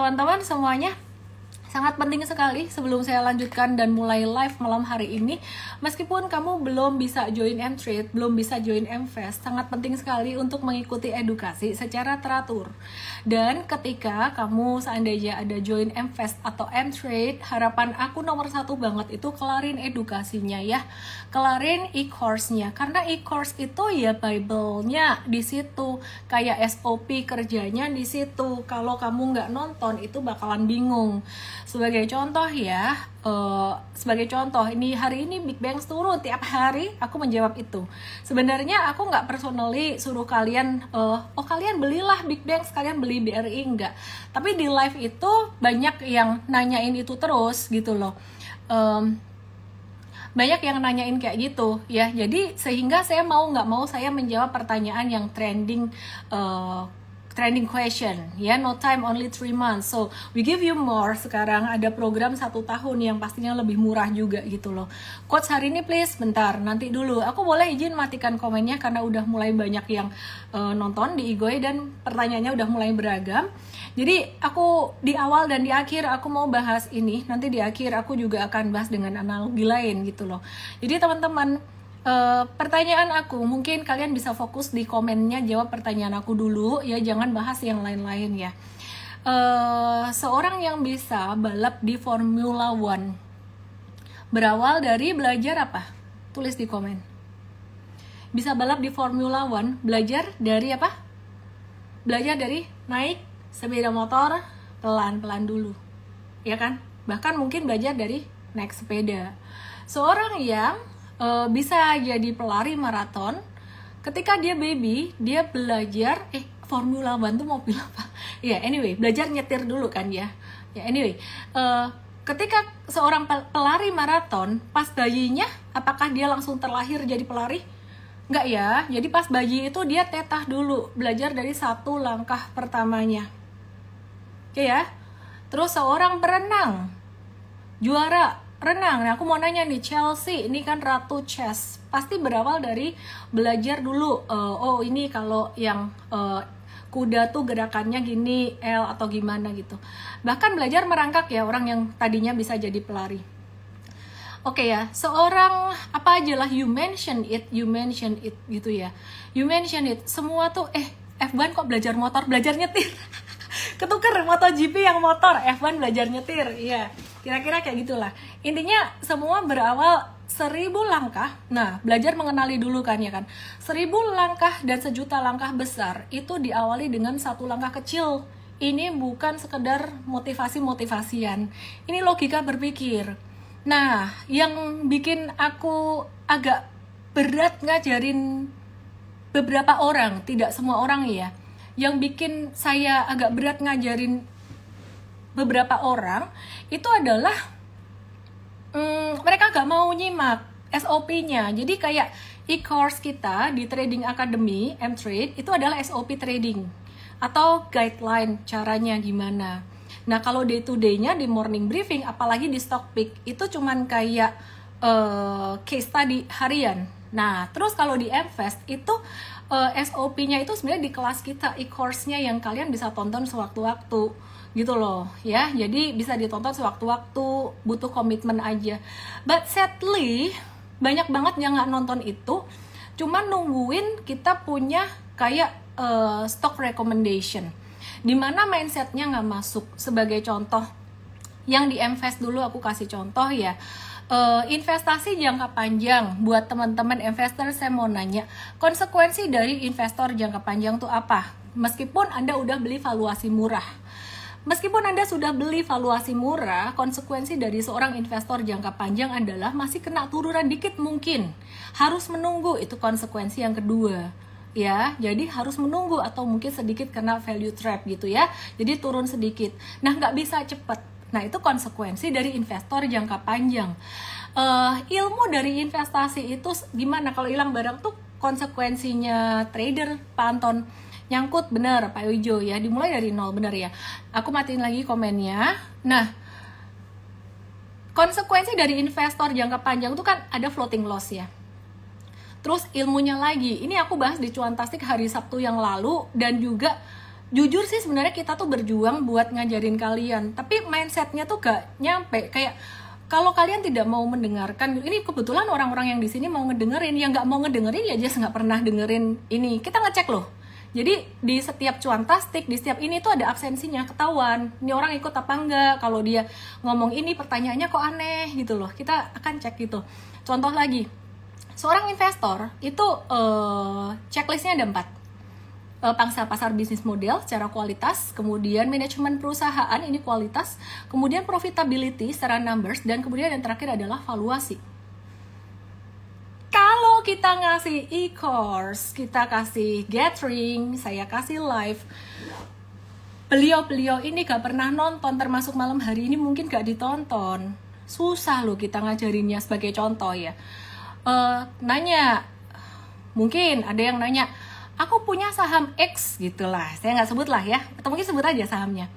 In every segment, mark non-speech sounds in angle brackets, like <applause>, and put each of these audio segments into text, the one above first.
teman-teman semuanya sangat penting sekali sebelum saya lanjutkan dan mulai live malam hari ini meskipun kamu belum bisa join m belum bisa join M-Fest sangat penting sekali untuk mengikuti edukasi secara teratur dan ketika kamu seandainya ada join M-Fest atau M-Trade harapan aku nomor satu banget itu kelarin edukasinya ya kelarin e-course-nya karena e-course itu ya bible-nya di situ kayak SOP kerjanya di situ kalau kamu nggak nonton itu bakalan bingung sebagai contoh ya, uh, sebagai contoh ini hari ini Big Bang turun tiap hari aku menjawab itu. Sebenarnya aku nggak personally suruh kalian, uh, oh kalian belilah Big Bang, kalian beli BRI enggak. Tapi di live itu banyak yang nanyain itu terus gitu loh. Um, banyak yang nanyain kayak gitu ya jadi sehingga saya mau nggak mau saya menjawab pertanyaan yang trending uh, trending question ya yeah, no time only three months so we give you more sekarang ada program satu tahun yang pastinya lebih murah juga gitu loh quotes hari ini please bentar nanti dulu aku boleh izin matikan komennya karena udah mulai banyak yang uh, nonton di Igoy dan pertanyaannya udah mulai beragam jadi aku di awal dan di akhir aku mau bahas ini nanti di akhir aku juga akan bahas dengan analogi lain gitu loh jadi teman-teman Uh, pertanyaan aku mungkin kalian bisa fokus di komennya jawab pertanyaan aku dulu ya jangan bahas yang lain-lain ya uh, seorang yang bisa balap di Formula One berawal dari belajar apa tulis di komen bisa balap di Formula One belajar dari apa belajar dari naik sepeda motor pelan-pelan dulu ya kan bahkan mungkin belajar dari naik sepeda seorang yang uh, bisa jadi pelari maraton ketika dia baby dia belajar eh Formula bantu mobil apa <laughs> ya yeah, anyway belajar nyetir dulu kan ya ya yeah, anyway uh, ketika seorang pelari maraton pas bayinya apakah dia langsung terlahir jadi pelari Enggak ya, jadi pas bayi itu dia tetah dulu, belajar dari satu langkah pertamanya. Oke ya, ya. Terus seorang berenang juara renang. Nah, aku mau nanya nih Chelsea, ini kan ratu chess. Pasti berawal dari belajar dulu. Uh, oh, ini kalau yang uh, kuda tuh gerakannya gini L atau gimana gitu. Bahkan belajar merangkak ya orang yang tadinya bisa jadi pelari. Oke okay ya, seorang apa aja lah you mention it, you mention it gitu ya. You mention it, semua tuh eh F1 kok belajar motor, belajar nyetir. <laughs> Ketuker MotoGP yang motor, F1 belajar nyetir, iya. Yeah kira-kira kayak gitulah intinya semua berawal seribu langkah nah belajar mengenali dulu kan ya kan seribu langkah dan sejuta langkah besar itu diawali dengan satu langkah kecil ini bukan sekedar motivasi-motivasian ini logika berpikir nah yang bikin aku agak berat ngajarin beberapa orang tidak semua orang ya yang bikin saya agak berat ngajarin beberapa orang itu adalah hmm, mereka nggak mau nyimak SOP-nya. Jadi kayak e-course kita di Trading Academy, M-Trade, itu adalah SOP trading atau guideline caranya gimana. Nah, kalau day to day-nya di morning briefing apalagi di stock pick itu cuman kayak uh, case study harian. Nah, terus kalau di Mvest itu uh, eh, SOP-nya itu sebenarnya di kelas kita e-course-nya yang kalian bisa tonton sewaktu-waktu gitu loh ya jadi bisa ditonton sewaktu-waktu butuh komitmen aja but sadly banyak banget yang nggak nonton itu cuman nungguin kita punya kayak uh, stock recommendation dimana mindsetnya nggak masuk sebagai contoh yang di invest dulu aku kasih contoh ya uh, investasi jangka panjang buat teman-teman investor saya mau nanya konsekuensi dari investor jangka panjang tuh apa meskipun anda udah beli valuasi murah Meskipun Anda sudah beli valuasi murah, konsekuensi dari seorang investor jangka panjang adalah masih kena turunan dikit mungkin. Harus menunggu itu konsekuensi yang kedua ya jadi harus menunggu atau mungkin sedikit kena value trap gitu ya jadi turun sedikit nah nggak bisa cepat. nah itu konsekuensi dari investor jangka panjang uh, ilmu dari investasi itu gimana kalau hilang barang tuh konsekuensinya trader panton? nyangkut bener Pak Wijo ya dimulai dari nol bener ya aku matiin lagi komennya nah konsekuensi dari investor jangka panjang itu kan ada floating loss ya terus ilmunya lagi ini aku bahas di Cuantastik hari Sabtu yang lalu dan juga jujur sih sebenarnya kita tuh berjuang buat ngajarin kalian tapi mindsetnya tuh gak nyampe kayak kalau kalian tidak mau mendengarkan ini kebetulan orang-orang yang di sini mau ngedengerin yang nggak mau ngedengerin ya jelas nggak pernah dengerin ini kita ngecek loh jadi di setiap cuan tastik, di setiap ini tuh ada absensinya ketahuan. Ini orang ikut apa enggak? Kalau dia ngomong ini pertanyaannya kok aneh gitu loh. Kita akan cek gitu. Contoh lagi, seorang investor itu uh, checklistnya ada empat uh, pangsa pasar bisnis model secara kualitas, kemudian manajemen perusahaan ini kualitas, kemudian profitability secara numbers, dan kemudian yang terakhir adalah valuasi. Kalau kita ngasih e-course, kita kasih gathering, saya kasih live, beliau-beliau ini gak pernah nonton termasuk malam hari ini mungkin gak ditonton susah loh kita ngajarinnya sebagai contoh ya uh, nanya mungkin ada yang nanya aku punya saham X gitu lah, saya nggak sebut lah ya atau mungkin sebut aja sahamnya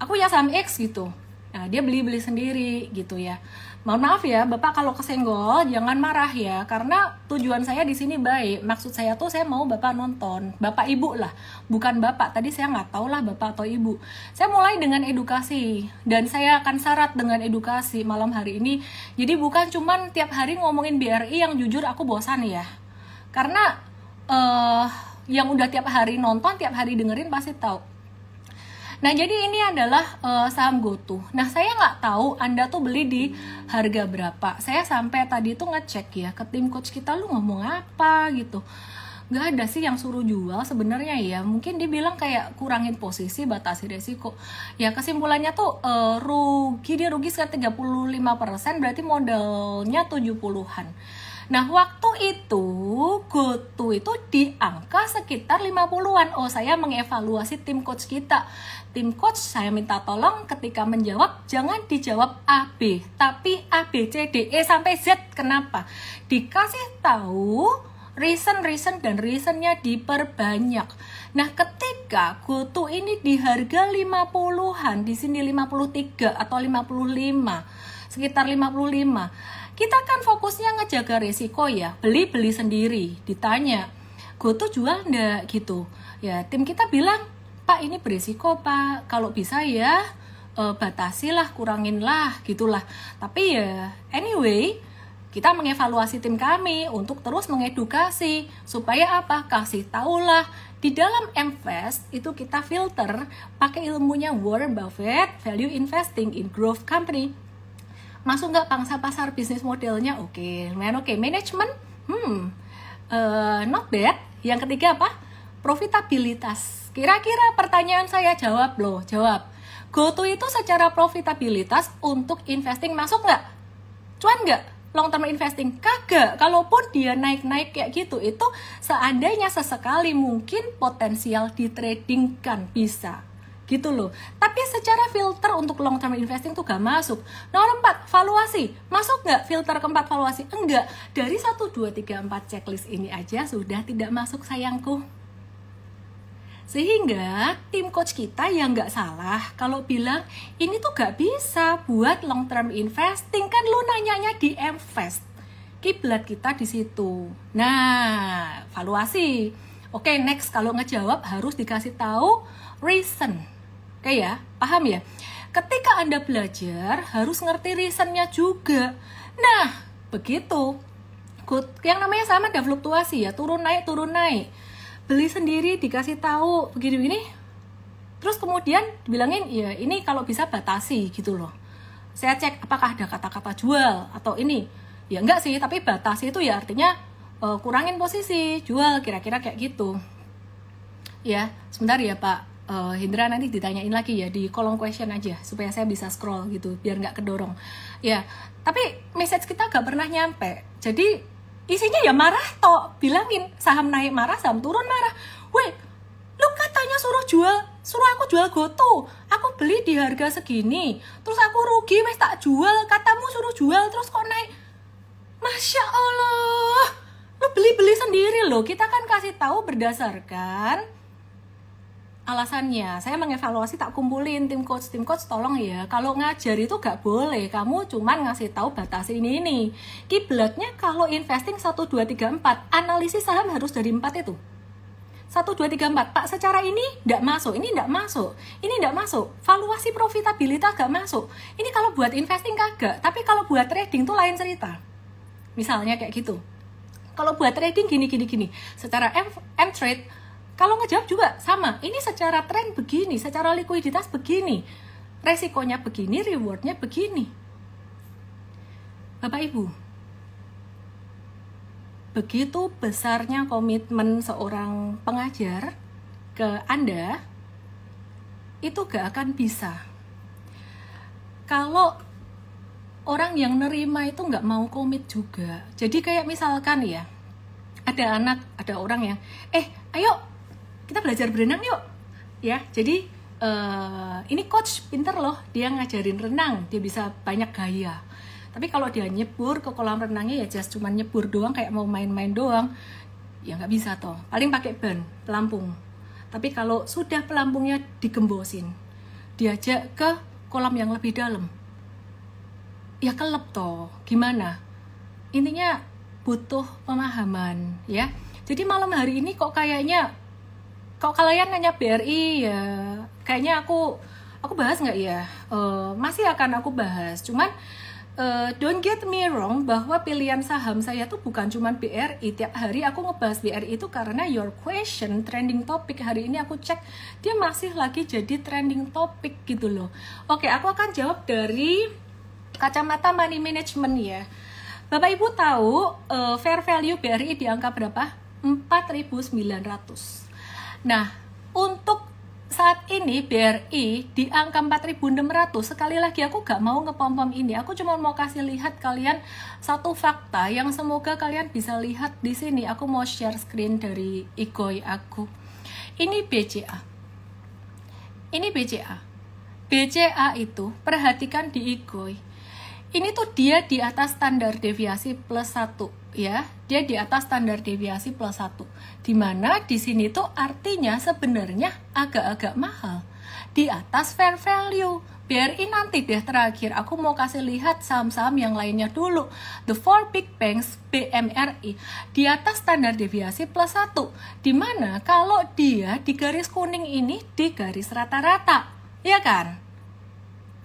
aku punya saham X gitu nah, dia beli beli sendiri gitu ya mohon maaf ya bapak kalau kesenggol jangan marah ya karena tujuan saya di sini baik maksud saya tuh saya mau bapak nonton bapak ibu lah bukan bapak tadi saya nggak tahu lah bapak atau ibu saya mulai dengan edukasi dan saya akan syarat dengan edukasi malam hari ini jadi bukan cuman tiap hari ngomongin BRI yang jujur aku bosan ya karena uh, yang udah tiap hari nonton tiap hari dengerin pasti tahu Nah jadi ini adalah uh, saham GoTo. Nah saya nggak tahu Anda tuh beli di harga berapa. Saya sampai tadi tuh ngecek ya ke tim coach kita lu ngomong apa gitu nggak ada sih yang suruh jual sebenarnya ya mungkin dibilang kayak kurangin posisi batasi resiko ya kesimpulannya tuh uh, rugi dia rugi sekitar 35% berarti modalnya 70-an Nah waktu itu GoTo itu di angka sekitar 50-an Oh saya mengevaluasi tim coach kita tim coach saya minta tolong ketika menjawab jangan dijawab A B tapi A B C D E sampai Z kenapa dikasih tahu reason reason dan reasonnya diperbanyak nah ketika goto ini di harga 50-an di sini 53 atau 55 sekitar 55 kita kan fokusnya ngejaga resiko ya beli beli sendiri ditanya goto jual ndak gitu ya tim kita bilang Pak ini berisiko Pak, kalau bisa ya uh, batasilah, kuranginlah gitulah. Tapi ya anyway kita mengevaluasi tim kami untuk terus mengedukasi supaya apa? Kasih tahulah di dalam invest itu kita filter pakai ilmunya Warren Buffett Value Investing in Growth Company. Masuk nggak pangsa pasar bisnis modelnya? Oke, okay. lumayan oke. Okay. Manajemen, hmm, uh, not bad. Yang ketiga apa? Profitabilitas Kira-kira pertanyaan saya jawab loh, jawab. GoTo itu secara profitabilitas untuk investing masuk nggak? Cuan nggak? Long term investing kagak. Kalaupun dia naik-naik kayak gitu itu seandainya sesekali mungkin potensial di trading kan bisa gitu loh. Tapi secara filter untuk long term investing tuh gak masuk. Nomor 4, valuasi. Masuk nggak filter keempat valuasi? Enggak. Dari 1, 2, 3, 4 checklist ini aja sudah tidak masuk sayangku. Sehingga tim coach kita yang nggak salah kalau bilang ini tuh nggak bisa buat long term investing kan lu nanyanya di invest. Kiblat kita di situ. Nah, valuasi. Oke, okay, next kalau ngejawab harus dikasih tahu reason. Oke okay ya, paham ya? Ketika Anda belajar harus ngerti reasonnya juga. Nah, begitu. Good. Yang namanya sama ada fluktuasi ya, turun naik, turun naik beli sendiri dikasih tahu begini-begini terus kemudian bilangin ya ini kalau bisa batasi gitu loh saya cek apakah ada kata-kata jual atau ini ya enggak sih tapi batasi itu ya artinya uh, kurangin posisi jual kira-kira kayak gitu ya sebentar ya Pak uh, Hindra nanti ditanyain lagi ya di kolom question aja supaya saya bisa scroll gitu biar nggak kedorong ya tapi message kita nggak pernah nyampe jadi isinya ya marah toh bilangin saham naik marah saham turun marah weh lu katanya suruh jual suruh aku jual goto aku beli di harga segini terus aku rugi wes tak jual katamu suruh jual terus kok naik masya allah lu beli beli sendiri loh kita kan kasih tahu berdasarkan alasannya saya mengevaluasi tak kumpulin tim coach tim coach tolong ya kalau ngajar itu gak boleh kamu cuman ngasih tahu batas ini ini kiblatnya kalau investing 1, 2, 3, 4 analisis saham harus dari 4 itu 1, 2, 3, 4 pak secara ini ndak masuk ini ndak masuk ini ndak masuk valuasi profitabilitas gak masuk ini kalau buat investing kagak tapi kalau buat trading tuh lain cerita misalnya kayak gitu kalau buat trading gini gini gini secara M, M trade kalau ngejawab juga sama. Ini secara tren begini, secara likuiditas begini. Resikonya begini, rewardnya begini. Bapak Ibu, begitu besarnya komitmen seorang pengajar ke Anda, itu gak akan bisa. Kalau orang yang nerima itu nggak mau komit juga. Jadi kayak misalkan ya, ada anak, ada orang yang, eh ayo kita belajar berenang yuk ya jadi uh, ini coach pinter loh dia ngajarin renang dia bisa banyak gaya tapi kalau dia nyebur ke kolam renangnya ya just cuman nyebur doang kayak mau main-main doang ya nggak bisa toh paling pakai ban pelampung tapi kalau sudah pelampungnya digembosin diajak ke kolam yang lebih dalam ya kelep toh gimana intinya butuh pemahaman ya jadi malam hari ini kok kayaknya kalau kalian nanya BRI ya kayaknya aku aku bahas nggak ya uh, masih akan aku bahas cuman uh, don't get me wrong bahwa pilihan saham saya tuh bukan cuman BRI tiap hari aku ngebahas BRI itu karena your question trending topic hari ini aku cek dia masih lagi jadi trending topic gitu loh oke aku akan jawab dari kacamata money management ya Bapak Ibu tahu uh, fair value BRI di angka berapa? 4.900 Nah, untuk saat ini BRI di angka 4.600 sekali lagi aku gak mau ngepom-pom ini aku cuma mau kasih lihat kalian satu fakta yang semoga kalian bisa lihat di sini aku mau share screen dari igoi aku ini BCA ini BCA BCA itu perhatikan di igoi ini tuh dia di atas standar deviasi plus 1 ya, dia di atas standar deviasi plus 1. Dimana di sini tuh artinya sebenarnya agak-agak mahal. Di atas fair value. BRI nanti deh terakhir, aku mau kasih lihat saham-saham yang lainnya dulu. The four big banks BMRI di atas standar deviasi plus 1. Dimana kalau dia di garis kuning ini di garis rata-rata. Ya kan?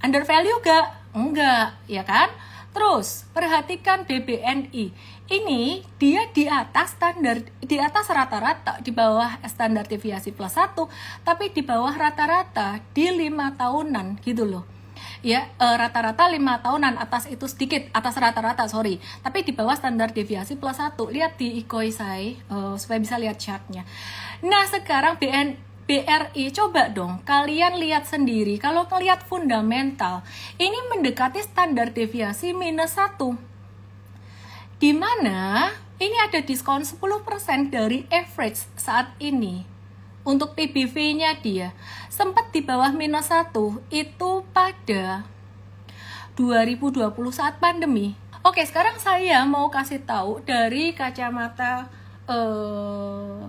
Under value gak? Enggak, ya kan? Terus, perhatikan BBNI ini dia di atas standar di atas rata-rata di bawah standar deviasi plus 1 tapi di bawah rata-rata di lima tahunan gitu loh ya e, rata-rata e, lima -rata tahunan atas itu sedikit atas rata-rata sorry tapi di bawah standar deviasi plus 1 lihat di ikoi saya e, supaya bisa lihat chartnya nah sekarang BN BRI coba dong kalian lihat sendiri kalau kalian fundamental ini mendekati standar deviasi minus 1 di mana ini ada diskon 10% dari average saat ini untuk PBV-nya dia sempat di bawah minus 1 itu pada 2020 saat pandemi Oke sekarang saya mau kasih tahu dari kacamata eh,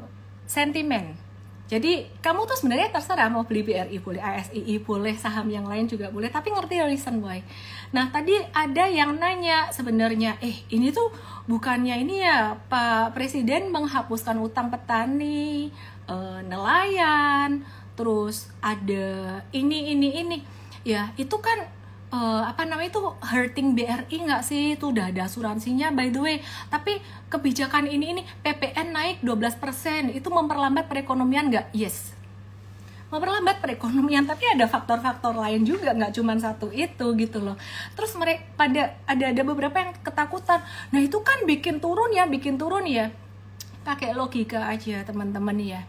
sentimen jadi kamu tuh sebenarnya terserah mau beli BRI boleh, ASII boleh, saham yang lain juga boleh, tapi ngerti reason why. Nah tadi ada yang nanya sebenarnya, eh ini tuh bukannya ini ya Pak Presiden menghapuskan utang petani, e, nelayan, terus ada ini ini ini, ya itu kan uh, apa namanya itu hurting BRI nggak sih itu udah ada asuransinya by the way tapi kebijakan ini ini PPN naik 12% itu memperlambat perekonomian nggak yes memperlambat perekonomian tapi ada faktor-faktor lain juga nggak cuma satu itu gitu loh terus mereka pada ada ada beberapa yang ketakutan nah itu kan bikin turun ya bikin turun ya pakai logika aja teman-teman ya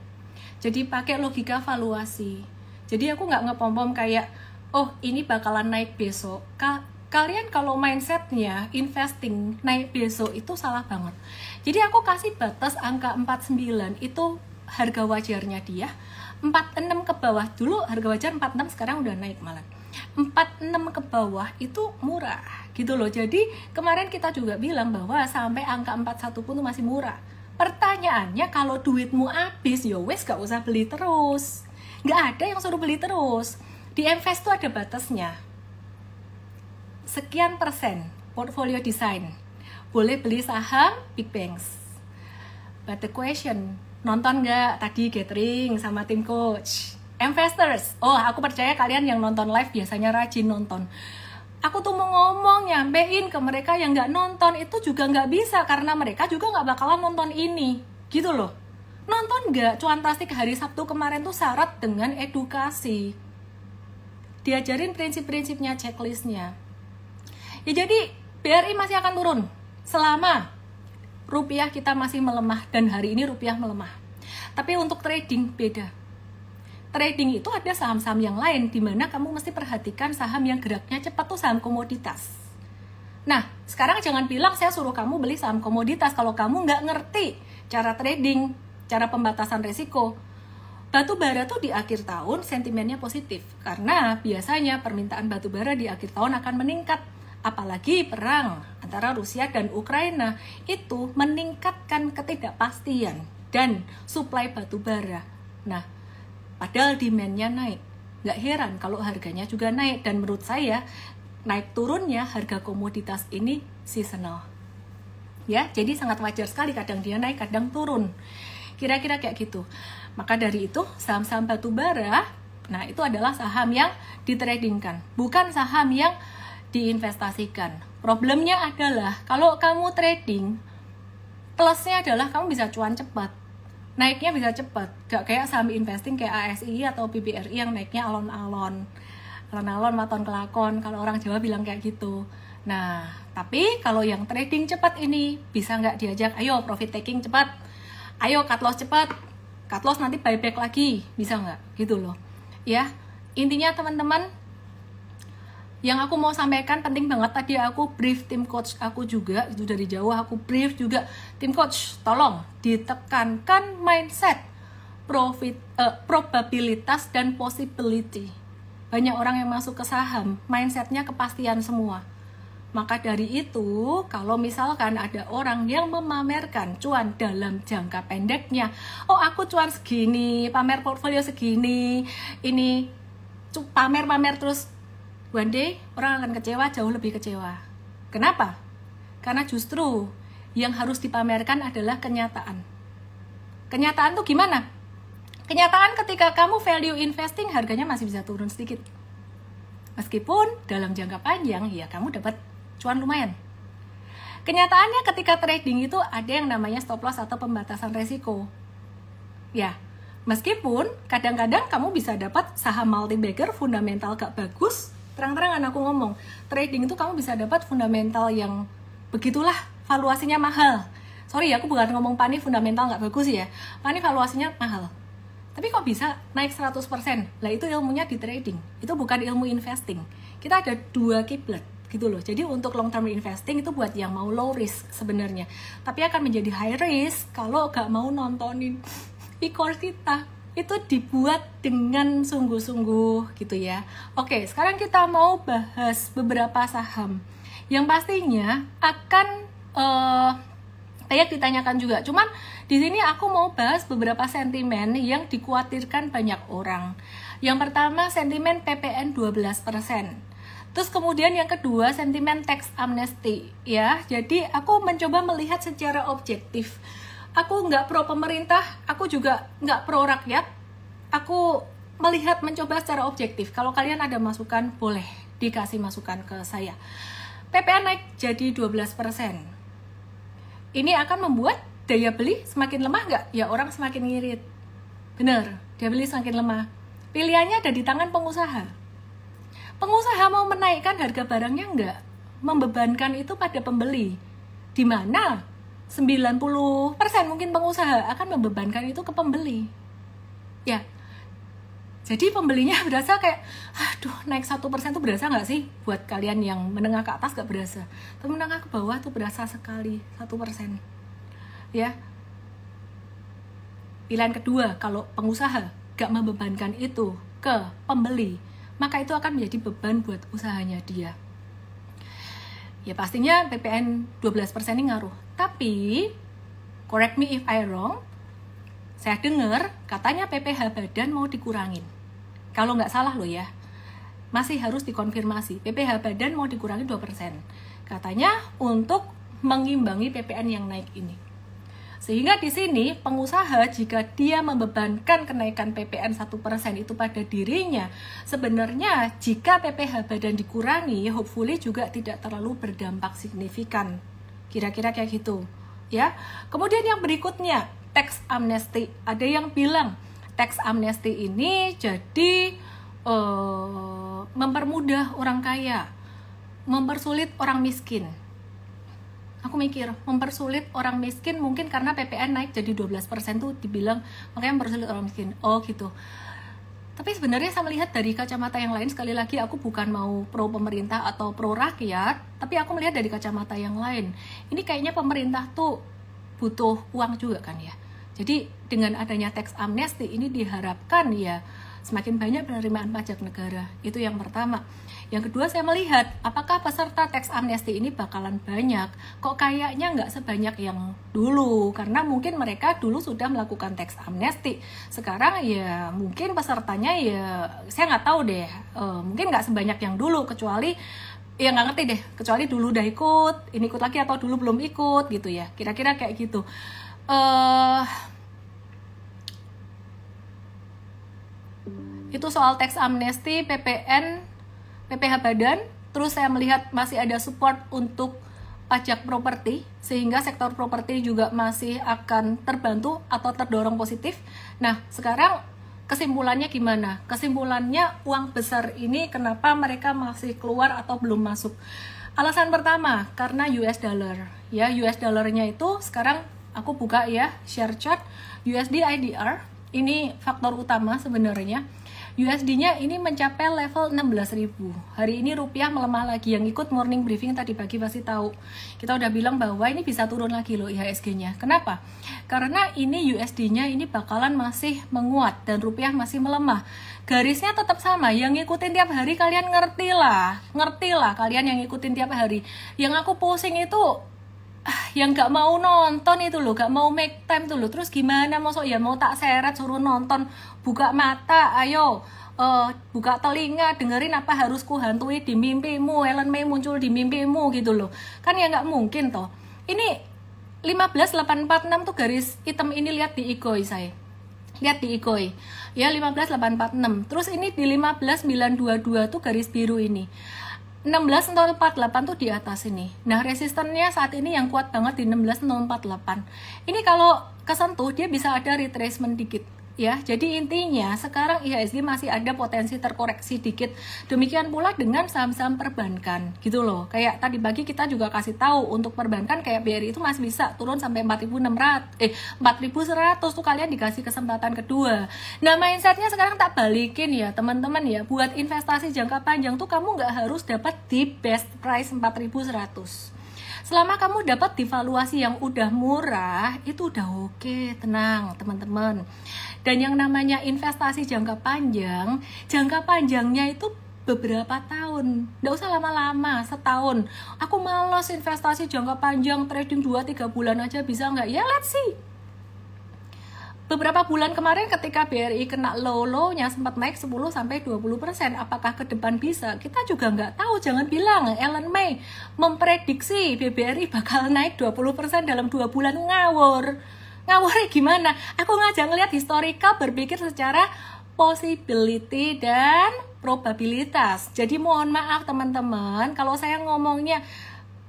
jadi pakai logika valuasi jadi aku nggak ngepom-pom kayak oh ini bakalan naik besok Ka kalian kalau mindsetnya investing naik besok itu salah banget jadi aku kasih batas angka 49 itu harga wajarnya dia 46 ke bawah dulu harga wajar 46 sekarang udah naik malah 46 ke bawah itu murah gitu loh jadi kemarin kita juga bilang bahwa sampai angka 41 pun masih murah pertanyaannya kalau duitmu habis ya wes gak usah beli terus nggak ada yang suruh beli terus di MFAS itu ada batasnya. Sekian persen portfolio design. Boleh beli saham big banks. But the question, nonton nggak tadi gathering sama tim coach? Investors, oh aku percaya kalian yang nonton live biasanya rajin nonton aku tuh mau ngomong nyampein ke mereka yang nggak nonton itu juga nggak bisa karena mereka juga nggak bakalan nonton ini gitu loh nonton nggak cuantastik hari Sabtu kemarin tuh syarat dengan edukasi diajarin prinsip-prinsipnya, checklistnya. Ya jadi BRI masih akan turun selama rupiah kita masih melemah dan hari ini rupiah melemah. Tapi untuk trading beda. Trading itu ada saham-saham yang lain dimana kamu mesti perhatikan saham yang geraknya cepat tuh saham komoditas. Nah, sekarang jangan bilang saya suruh kamu beli saham komoditas kalau kamu nggak ngerti cara trading, cara pembatasan resiko batu bara tuh di akhir tahun sentimennya positif karena biasanya permintaan batu bara di akhir tahun akan meningkat apalagi perang antara Rusia dan Ukraina itu meningkatkan ketidakpastian dan suplai batu bara. Nah, padahal demandnya naik. Nggak heran kalau harganya juga naik dan menurut saya naik turunnya harga komoditas ini seasonal. Ya, jadi sangat wajar sekali kadang dia naik, kadang turun. Kira-kira kayak gitu. Maka dari itu, saham-saham batubara, nah itu adalah saham yang ditradingkan, bukan saham yang diinvestasikan. Problemnya adalah kalau kamu trading, plusnya adalah kamu bisa cuan cepat. Naiknya bisa cepat, gak kayak saham investing kayak ASI atau BBRI yang naiknya alon-alon. Alon-alon maton kelakon, kalau orang Jawa bilang kayak gitu. Nah, tapi kalau yang trading cepat ini bisa nggak diajak, ayo profit taking cepat, ayo cut loss cepat, cut loss nanti buyback lagi bisa nggak gitu loh ya intinya teman-teman yang aku mau sampaikan penting banget tadi aku brief tim coach aku juga itu dari jauh aku brief juga tim coach tolong ditekankan mindset profit uh, probabilitas dan possibility banyak orang yang masuk ke saham mindsetnya kepastian semua maka dari itu, kalau misalkan ada orang yang memamerkan cuan dalam jangka pendeknya, oh aku cuan segini, pamer portfolio segini, ini pamer-pamer terus, one day orang akan kecewa, jauh lebih kecewa. Kenapa? Karena justru yang harus dipamerkan adalah kenyataan. Kenyataan tuh gimana? Kenyataan ketika kamu value investing harganya masih bisa turun sedikit. Meskipun dalam jangka panjang ya kamu dapat cuan lumayan. Kenyataannya ketika trading itu ada yang namanya stop loss atau pembatasan resiko. Ya, meskipun kadang-kadang kamu bisa dapat saham multi bagger fundamental gak bagus, terang-terangan aku ngomong, trading itu kamu bisa dapat fundamental yang begitulah valuasinya mahal. Sorry ya, aku bukan ngomong pani fundamental nggak bagus ya. Pani valuasinya mahal. Tapi kok bisa naik 100%? Lah itu ilmunya di trading. Itu bukan ilmu investing. Kita ada dua kiblat gitu loh. Jadi untuk long term investing itu buat yang mau low risk sebenarnya. Tapi akan menjadi high risk kalau gak mau nontonin <laughs> e kita itu dibuat dengan sungguh-sungguh gitu ya. Oke, sekarang kita mau bahas beberapa saham yang pastinya akan uh, banyak ditanyakan juga. Cuman di sini aku mau bahas beberapa sentimen yang dikhawatirkan banyak orang. Yang pertama sentimen PPN 12%. Terus kemudian yang kedua sentimen tax amnesty ya. Jadi aku mencoba melihat secara objektif. Aku nggak pro pemerintah, aku juga nggak pro rakyat. Aku melihat mencoba secara objektif. Kalau kalian ada masukan boleh dikasih masukan ke saya. PPN naik jadi 12%. Ini akan membuat daya beli semakin lemah nggak? Ya orang semakin ngirit. Bener, daya beli semakin lemah. Pilihannya ada di tangan pengusaha pengusaha mau menaikkan harga barangnya enggak membebankan itu pada pembeli di mana 90% mungkin pengusaha akan membebankan itu ke pembeli ya jadi pembelinya <laughs> berasa kayak aduh naik satu persen tuh berasa nggak sih buat kalian yang menengah ke atas nggak berasa tapi menengah ke bawah tuh berasa sekali satu persen ya pilihan kedua kalau pengusaha gak membebankan itu ke pembeli maka itu akan menjadi beban buat usahanya dia. Ya pastinya PPN 12% ini ngaruh. Tapi, correct me if I wrong, saya dengar katanya PPH badan mau dikurangin. Kalau nggak salah loh ya, masih harus dikonfirmasi. PPH badan mau dikurangi 2%. Katanya untuk mengimbangi PPN yang naik ini. Sehingga di sini pengusaha jika dia membebankan kenaikan PPN 1% itu pada dirinya, sebenarnya jika PPH badan dikurangi, hopefully juga tidak terlalu berdampak signifikan. Kira-kira kayak gitu. Ya. Kemudian yang berikutnya, tax amnesty. Ada yang bilang tax amnesty ini jadi uh, mempermudah orang kaya, mempersulit orang miskin aku mikir mempersulit orang miskin mungkin karena PPN naik jadi 12% tuh dibilang makanya mempersulit orang miskin oh gitu tapi sebenarnya saya melihat dari kacamata yang lain sekali lagi aku bukan mau pro pemerintah atau pro rakyat tapi aku melihat dari kacamata yang lain ini kayaknya pemerintah tuh butuh uang juga kan ya jadi dengan adanya teks amnesti ini diharapkan ya semakin banyak penerimaan pajak negara. Itu yang pertama. Yang kedua saya melihat apakah peserta tax amnesty ini bakalan banyak. Kok kayaknya nggak sebanyak yang dulu karena mungkin mereka dulu sudah melakukan tax amnesty. Sekarang ya mungkin pesertanya ya saya nggak tahu deh. E, mungkin nggak sebanyak yang dulu kecuali ya nggak ngerti deh kecuali dulu udah ikut ini ikut lagi atau dulu belum ikut gitu ya kira-kira kayak gitu eh, itu soal teks amnesti, PPN, PPH badan, terus saya melihat masih ada support untuk pajak properti sehingga sektor properti juga masih akan terbantu atau terdorong positif. Nah, sekarang kesimpulannya gimana? Kesimpulannya uang besar ini kenapa mereka masih keluar atau belum masuk? Alasan pertama karena US dollar. Ya, US dollarnya itu sekarang aku buka ya share chart USD IDR. Ini faktor utama sebenarnya USD-nya ini mencapai level 16.000. Hari ini rupiah melemah lagi. Yang ikut morning briefing tadi pagi pasti tahu. Kita udah bilang bahwa ini bisa turun lagi loh IHSG-nya. Kenapa? Karena ini USD-nya ini bakalan masih menguat dan rupiah masih melemah. Garisnya tetap sama. Yang ngikutin tiap hari kalian ngerti lah. Ngerti lah kalian yang ngikutin tiap hari. Yang aku pusing itu Ah, yang gak mau nonton itu loh, gak mau make time tuh loh. Terus gimana? Masuk ya mau tak seret suruh nonton, buka mata, ayo. Uh, buka telinga, dengerin apa harus ku hantui di mimpimu, Ellen May muncul di mimpimu gitu loh. Kan ya nggak mungkin toh. Ini 15846 tuh garis hitam ini lihat di ikoi saya. Lihat di ikoi. Ya 15846. Terus ini di 15922 tuh garis biru ini. 16.48 tuh di atas ini. Nah, resistennya saat ini yang kuat banget di 16.48. Ini kalau kesentuh dia bisa ada retracement dikit ya. Jadi intinya sekarang IHSG masih ada potensi terkoreksi dikit. Demikian pula dengan saham-saham perbankan gitu loh. Kayak tadi pagi kita juga kasih tahu untuk perbankan kayak BRI itu masih bisa turun sampai 4600 eh 4100 tuh kalian dikasih kesempatan kedua. Nah, mindsetnya sekarang tak balikin ya, teman-teman ya. Buat investasi jangka panjang tuh kamu nggak harus dapat di best price 4100 selama kamu dapat divaluasi yang udah murah itu udah oke tenang teman-teman dan yang namanya investasi jangka panjang, jangka panjangnya itu beberapa tahun Nggak usah lama-lama, setahun Aku malas investasi jangka panjang Trading 2-3 bulan aja bisa nggak? Ya let's see Beberapa bulan kemarin ketika BRI kena low-low-nya sempat naik 10-20%, apakah ke depan bisa? Kita juga nggak tahu, jangan bilang. Ellen May memprediksi BBRI bakal naik 20% dalam 2 bulan ngawur ngawurnya gimana aku ngajak ngelihat historical berpikir secara possibility dan probabilitas jadi mohon maaf teman-teman kalau saya ngomongnya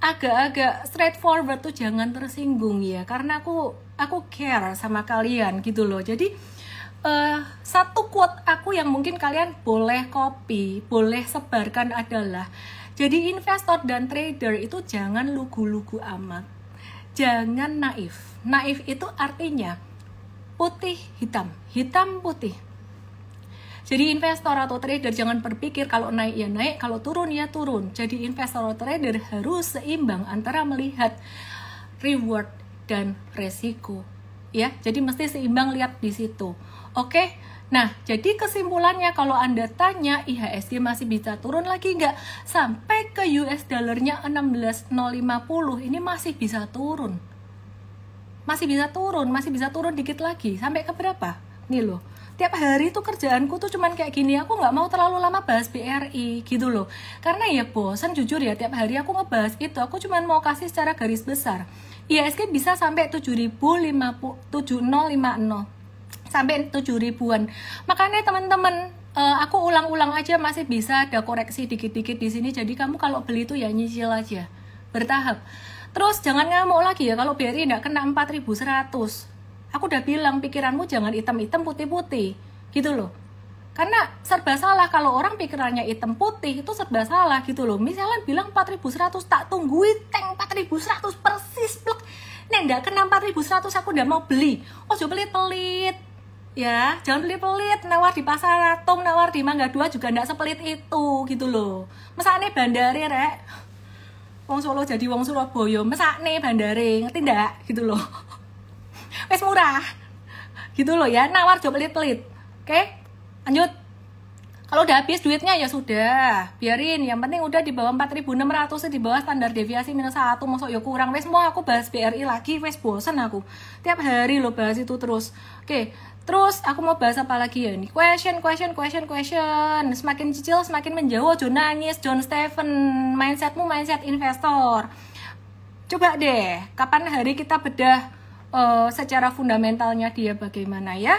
agak-agak straightforward tuh jangan tersinggung ya karena aku aku care sama kalian gitu loh jadi uh, satu quote aku yang mungkin kalian boleh copy boleh sebarkan adalah jadi investor dan trader itu jangan lugu-lugu amat jangan naif Naif itu artinya putih hitam, hitam putih. Jadi investor atau trader jangan berpikir kalau naik ya naik, kalau turun ya turun. Jadi investor atau trader harus seimbang antara melihat reward dan resiko. Ya, jadi mesti seimbang lihat di situ. Oke. Nah, jadi kesimpulannya kalau Anda tanya IHSG iya, masih bisa turun lagi nggak? Sampai ke US dollarnya 16050 ini masih bisa turun masih bisa turun masih bisa turun dikit lagi sampai ke berapa nih loh tiap hari tuh kerjaanku tuh cuman kayak gini aku nggak mau terlalu lama bahas BRI gitu loh karena ya bosan jujur ya tiap hari aku ngebahas itu aku cuman mau kasih secara garis besar ISG bisa sampai 7050 7050 sampai 7000 ribuan makanya teman-teman uh, aku ulang-ulang aja masih bisa ada koreksi dikit-dikit di sini jadi kamu kalau beli itu ya nyicil aja bertahap Terus jangan ngamuk lagi ya kalau BRI tidak kena 4100. Aku udah bilang pikiranmu jangan hitam-hitam putih-putih. Gitu loh. Karena serba salah kalau orang pikirannya hitam putih itu serba salah gitu loh. Misalnya bilang 4100 tak tungguin tank 4100 persis blok. Nek ndak kena 4100 aku udah mau beli. Oh, coba pelit-pelit. Ya, jangan pelit-pelit nawar di pasar atom, nawar di Mangga Dua juga ndak sepelit itu gitu loh. aneh bandari rek wong Solo jadi wong Surabaya nih bandare ngerti ndak gitu loh wes <laughs> murah gitu loh ya nawar jauh pelit-pelit oke lanjut kalau udah habis duitnya ya sudah biarin yang penting udah di bawah 4600 di bawah standar deviasi minus satu masuk ya kurang wes mau aku bahas BRI lagi wes bosen aku tiap hari lo bahas itu terus oke okay. Terus aku mau bahas apa lagi ya ini Question, question, question, question. Semakin cicil semakin menjauh. John nangis, John Stephen. Mindsetmu mindset investor. Coba deh, kapan hari kita bedah uh, secara fundamentalnya dia bagaimana ya?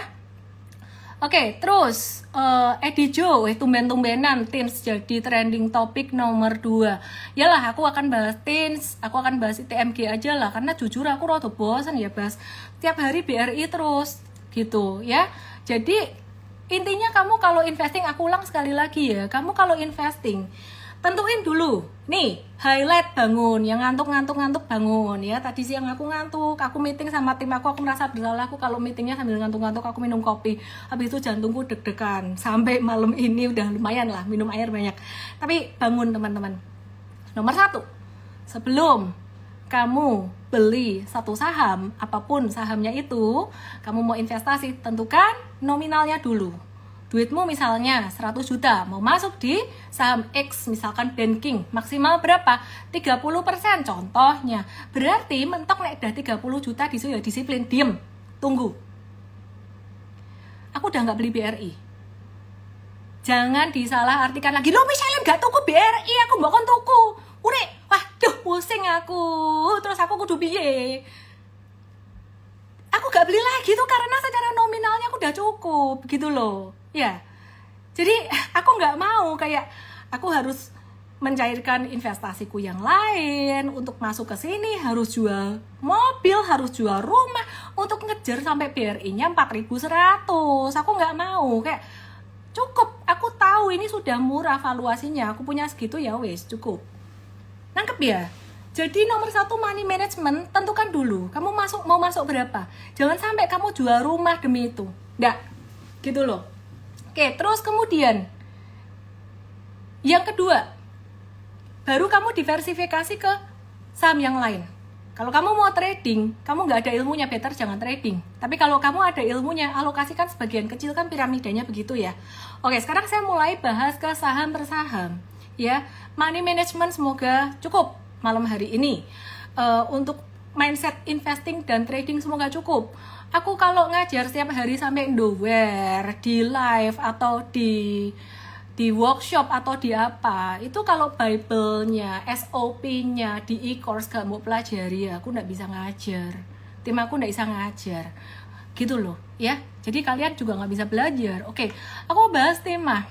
Oke, okay, terus uh, Eddie Joe, eh, tumben-tumbenan teens jadi trending topik nomor 2 Yalah, aku akan bahas teens, aku akan bahas ITMG aja lah Karena jujur aku rada bosan ya bahas Tiap hari BRI terus gitu ya jadi intinya kamu kalau investing aku ulang sekali lagi ya kamu kalau investing tentuin dulu nih highlight bangun yang ngantuk ngantuk ngantuk bangun ya tadi siang aku ngantuk aku meeting sama tim aku aku merasa bersalah aku kalau meetingnya sambil ngantuk ngantuk aku minum kopi habis itu jantungku deg-degan <laughs> sampai malam ini udah lumayan lah minum air banyak tapi bangun teman-teman nomor satu sebelum kamu beli satu saham, apapun sahamnya itu, kamu mau investasi, tentukan nominalnya dulu. Duitmu misalnya 100 juta, mau masuk di saham X, misalkan banking, maksimal berapa? 30% contohnya. Berarti mentok naik dah 30 juta di ya disiplin, diem, tunggu. Aku udah nggak beli BRI. Jangan disalah artikan lagi, lo misalnya nggak tuku BRI, aku nggak akan tuku wah, waduh pusing aku terus aku kudu piye aku gak beli lagi tuh karena secara nominalnya aku udah cukup gitu loh ya jadi aku nggak mau kayak aku harus mencairkan investasiku yang lain untuk masuk ke sini harus jual mobil harus jual rumah untuk ngejar sampai BRI-nya 4100 aku nggak mau kayak cukup aku tahu ini sudah murah valuasinya aku punya segitu ya wes cukup Nangkep ya? Jadi nomor satu money management tentukan dulu kamu masuk mau masuk berapa. Jangan sampai kamu jual rumah demi itu. Enggak. Gitu loh. Oke, terus kemudian yang kedua, baru kamu diversifikasi ke saham yang lain. Kalau kamu mau trading, kamu nggak ada ilmunya, better jangan trading. Tapi kalau kamu ada ilmunya, alokasikan sebagian kecil kan piramidanya begitu ya. Oke, sekarang saya mulai bahas ke saham per saham ya money management semoga cukup malam hari ini uh, untuk mindset investing dan trading semoga cukup aku kalau ngajar setiap hari sampai indoor di live atau di di workshop atau di apa itu kalau bible-nya, SOP-nya di e-course gak mau pelajari ya aku nggak bisa ngajar tim aku nggak bisa ngajar gitu loh ya jadi kalian juga nggak bisa belajar oke aku bahas tema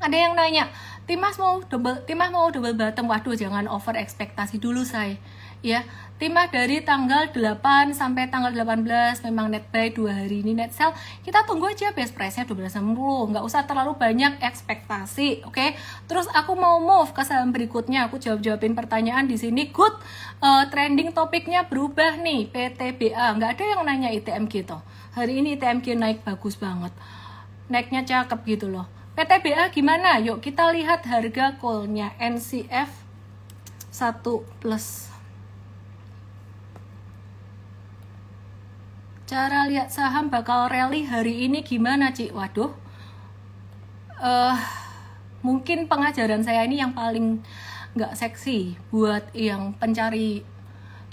ada yang nanya timas mau double timas mau double bottom. Waduh, jangan over ekspektasi dulu, saya. Ya, Timah dari tanggal 8 sampai tanggal 18 memang net buy dua hari ini net sell. Kita tunggu aja base price-nya 12.60, nggak usah terlalu banyak ekspektasi, oke? Okay? Terus aku mau move ke saham berikutnya. Aku jawab-jawabin pertanyaan di sini. Good. Uh, trending topiknya berubah nih, PTBA. Nggak ada yang nanya ITMG gitu Hari ini ITMG naik bagus banget. Naiknya cakep gitu loh PTBA gimana? Yuk kita lihat harga kolnya NCF 1 plus. Cara lihat saham bakal rally hari ini gimana, Cik? Waduh. Uh, mungkin pengajaran saya ini yang paling nggak seksi buat yang pencari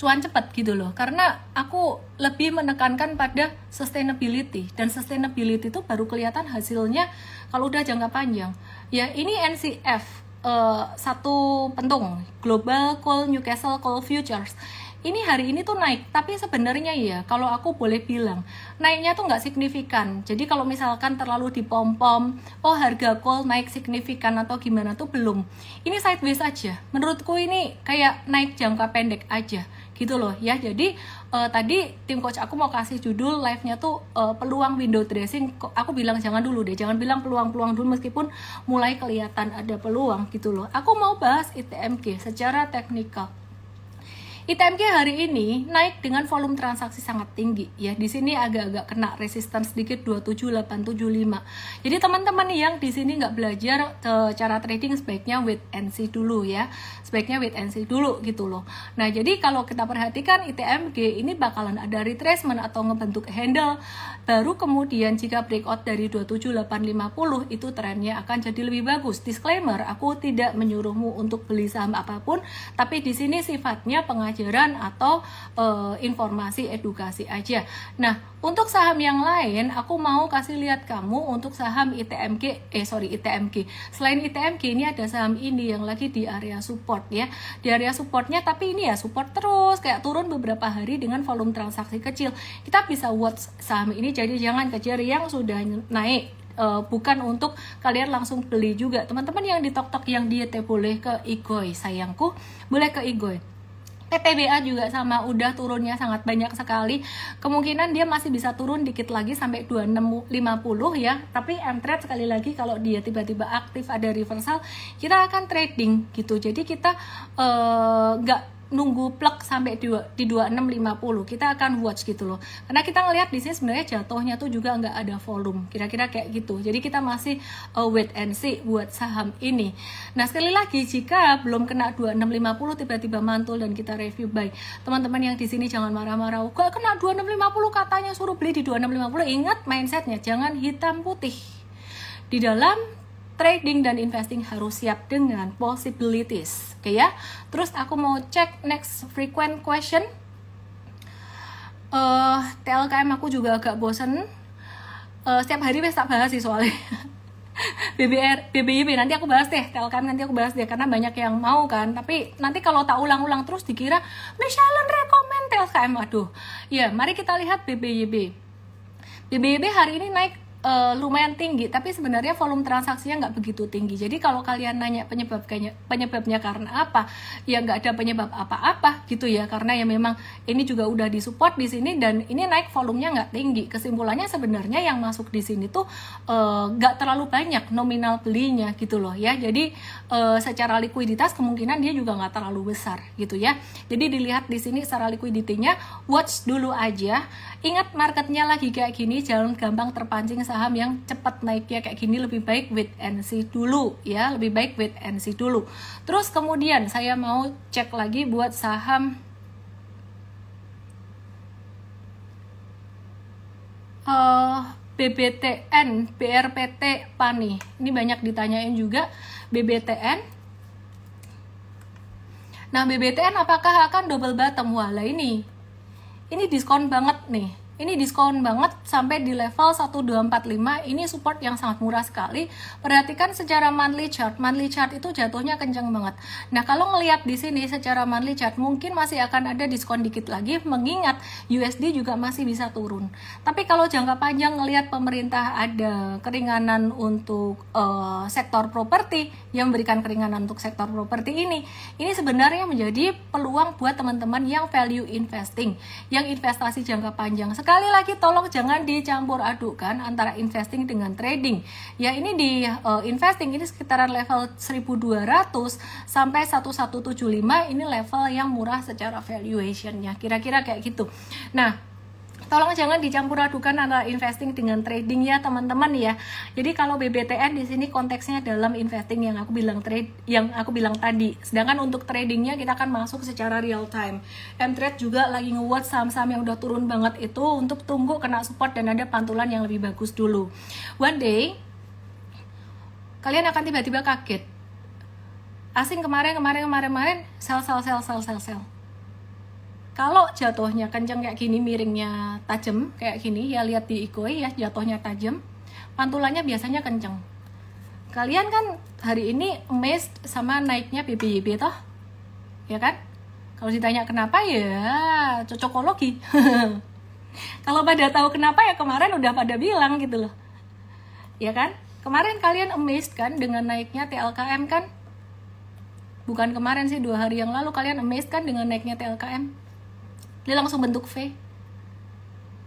cuan cepat gitu loh karena aku lebih menekankan pada sustainability dan sustainability itu baru kelihatan hasilnya kalau udah jangka panjang ya ini NCF uh, eh, satu pentung Global Coal Newcastle Coal Futures ini hari ini tuh naik tapi sebenarnya ya kalau aku boleh bilang naiknya tuh nggak signifikan jadi kalau misalkan terlalu dipompom oh harga coal naik signifikan atau gimana tuh belum ini sideways aja menurutku ini kayak naik jangka pendek aja gitu loh ya jadi uh, tadi tim coach aku mau kasih judul live-nya tuh uh, peluang window dressing aku bilang jangan dulu deh jangan bilang peluang-peluang dulu meskipun mulai kelihatan ada peluang gitu loh aku mau bahas ITMG secara teknikal ITMG hari ini naik dengan volume transaksi sangat tinggi ya. Di sini agak-agak kena resistance sedikit 27875. Jadi teman-teman yang di sini nggak belajar eh, cara trading sebaiknya wait and see dulu ya sebaiknya wait and see dulu gitu loh. Nah, jadi kalau kita perhatikan ITMG ini bakalan ada retracement atau ngebentuk handle baru kemudian jika breakout dari 27850 itu trennya akan jadi lebih bagus. Disclaimer, aku tidak menyuruhmu untuk beli saham apapun, tapi di sini sifatnya pengajaran atau e, informasi edukasi aja. Nah, untuk saham yang lain, aku mau kasih lihat kamu untuk saham ITMG, eh sorry ITMG. Selain ITMG ini ada saham ini yang lagi di area support support ya di area supportnya tapi ini ya support terus kayak turun beberapa hari dengan volume transaksi kecil kita bisa watch saham ini jadi jangan kejar yang sudah naik uh, bukan untuk kalian langsung beli juga. Teman-teman yang di tok yang diet boleh ke Igoy sayangku, boleh ke Igoy PTBA juga sama udah turunnya sangat banyak sekali kemungkinan dia masih bisa turun dikit lagi sampai 2650 ya tapi MTrade sekali lagi kalau dia tiba-tiba aktif ada reversal kita akan trading gitu jadi kita eh, nggak nunggu plek sampai di, di 2650 kita akan watch gitu loh karena kita ngelihat di sini sebenarnya jatuhnya tuh juga nggak ada volume kira-kira kayak gitu jadi kita masih uh, wait and see buat saham ini nah sekali lagi jika belum kena 2650 tiba-tiba mantul dan kita review buy teman-teman yang di sini jangan marah-marah kok kena 2650 katanya suruh beli di 2650 ingat mindsetnya jangan hitam putih di dalam trading dan investing harus siap dengan possibilities, oke okay ya. Terus aku mau cek next frequent question. Uh, eh, TLKM aku juga agak bosen. Uh, setiap hari pasti tak bahas sih soalnya. <laughs> BBR, BBIB nanti aku bahas deh, TLKM nanti aku bahas deh karena banyak yang mau kan. Tapi nanti kalau tak ulang-ulang terus dikira Michelle rekomend TLKM. Aduh. Ya, mari kita lihat BBIB. BBIB hari ini naik uh, lumayan tinggi, tapi sebenarnya volume transaksinya nggak begitu tinggi. Jadi kalau kalian nanya penyebabnya penyebabnya karena apa, ya nggak ada penyebab apa-apa gitu ya, karena ya memang ini juga udah disupport di sini dan ini naik volumenya nggak tinggi. Kesimpulannya sebenarnya yang masuk di sini tuh uh, terlalu banyak nominal belinya gitu loh ya. Jadi uh, secara likuiditas kemungkinan dia juga nggak terlalu besar gitu ya. Jadi dilihat di sini secara likuiditinya watch dulu aja. Ingat marketnya lagi kayak gini, jalan gampang terpancing saham yang cepat naik ya kayak gini lebih baik wait and see dulu ya lebih baik wait and see dulu terus kemudian saya mau cek lagi buat saham uh, eh, BBTN, BRPT, PANI. Ini banyak ditanyain juga BBTN. Nah, BBTN apakah akan double bottom? wala? ini. Ini diskon banget nih ini diskon banget sampai di level 1245 ini support yang sangat murah sekali perhatikan secara monthly chart monthly chart itu jatuhnya kenceng banget nah kalau ngelihat di sini secara monthly chart mungkin masih akan ada diskon dikit lagi mengingat USD juga masih bisa turun tapi kalau jangka panjang ngelihat pemerintah ada keringanan untuk uh, sektor properti yang memberikan keringanan untuk sektor properti ini ini sebenarnya menjadi peluang buat teman-teman yang value investing yang investasi jangka panjang sekali Sekali lagi tolong jangan dicampur adukkan antara investing dengan trading. Ya ini di uh, investing ini sekitaran level 1200 sampai 1175 ini level yang murah secara valuationnya. Kira-kira kayak gitu. Nah, Tolong jangan dicampur adukan antara investing dengan trading ya teman-teman ya. Jadi kalau BBTN di sini konteksnya dalam investing yang aku bilang trade yang aku bilang tadi. Sedangkan untuk tradingnya kita akan masuk secara real time. Mtrade juga lagi nge-watch saham-saham yang udah turun banget itu untuk tunggu kena support dan ada pantulan yang lebih bagus dulu. One day kalian akan tiba-tiba kaget. Asing kemarin kemarin kemarin kemarin sell sell sell sell sell sell kalau jatuhnya kenceng kayak gini miringnya tajam kayak gini ya lihat di ikoi ya jatuhnya tajam pantulannya biasanya kenceng kalian kan hari ini emes sama naiknya BBYB toh ya kan kalau ditanya kenapa ya cocokologi <laughs> kalau pada tahu kenapa ya kemarin udah pada bilang gitu loh ya kan kemarin kalian emes kan dengan naiknya TLKM kan bukan kemarin sih dua hari yang lalu kalian emes kan dengan naiknya TLKM dia langsung bentuk V